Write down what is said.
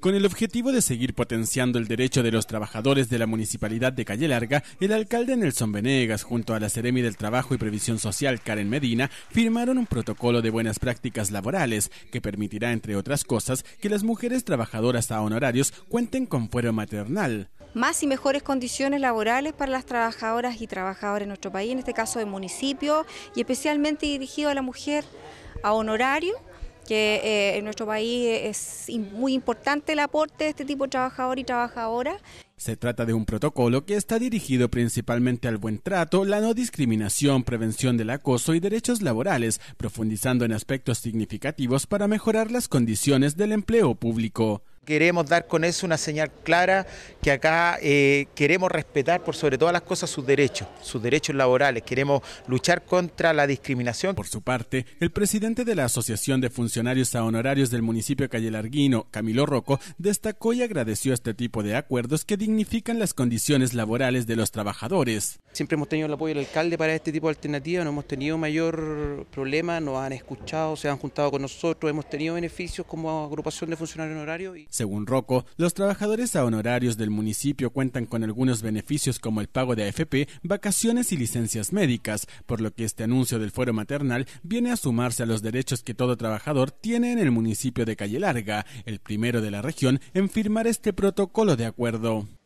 Con el objetivo de seguir potenciando el derecho de los trabajadores de la municipalidad de Calle Larga, el alcalde Nelson Venegas, junto a la Seremi del Trabajo y Previsión Social Karen Medina, firmaron un protocolo de buenas prácticas laborales que permitirá, entre otras cosas, que las mujeres trabajadoras a honorarios cuenten con fuero maternal. Más y mejores condiciones laborales para las trabajadoras y trabajadores en nuestro país, en este caso de municipio y especialmente dirigido a la mujer a honorario que eh, en nuestro país es muy importante el aporte de este tipo de trabajador y trabajadora. Se trata de un protocolo que está dirigido principalmente al buen trato, la no discriminación, prevención del acoso y derechos laborales, profundizando en aspectos significativos para mejorar las condiciones del empleo público. Queremos dar con eso una señal clara que acá eh, queremos respetar por sobre todas las cosas sus derechos, sus derechos laborales, queremos luchar contra la discriminación. Por su parte, el presidente de la Asociación de Funcionarios a Honorarios del municipio Calle Larguino, Camilo Rocco, destacó y agradeció este tipo de acuerdos que dignifican las condiciones laborales de los trabajadores. Siempre hemos tenido el apoyo del alcalde para este tipo de alternativas, no hemos tenido mayor problema, nos han escuchado, se han juntado con nosotros, hemos tenido beneficios como agrupación de funcionarios honorarios. Y... Según Rocco, los trabajadores a honorarios del municipio cuentan con algunos beneficios como el pago de AFP, vacaciones y licencias médicas, por lo que este anuncio del fuero maternal viene a sumarse a los derechos que todo trabajador tiene en el municipio de Calle Larga, el primero de la región en firmar este protocolo de acuerdo.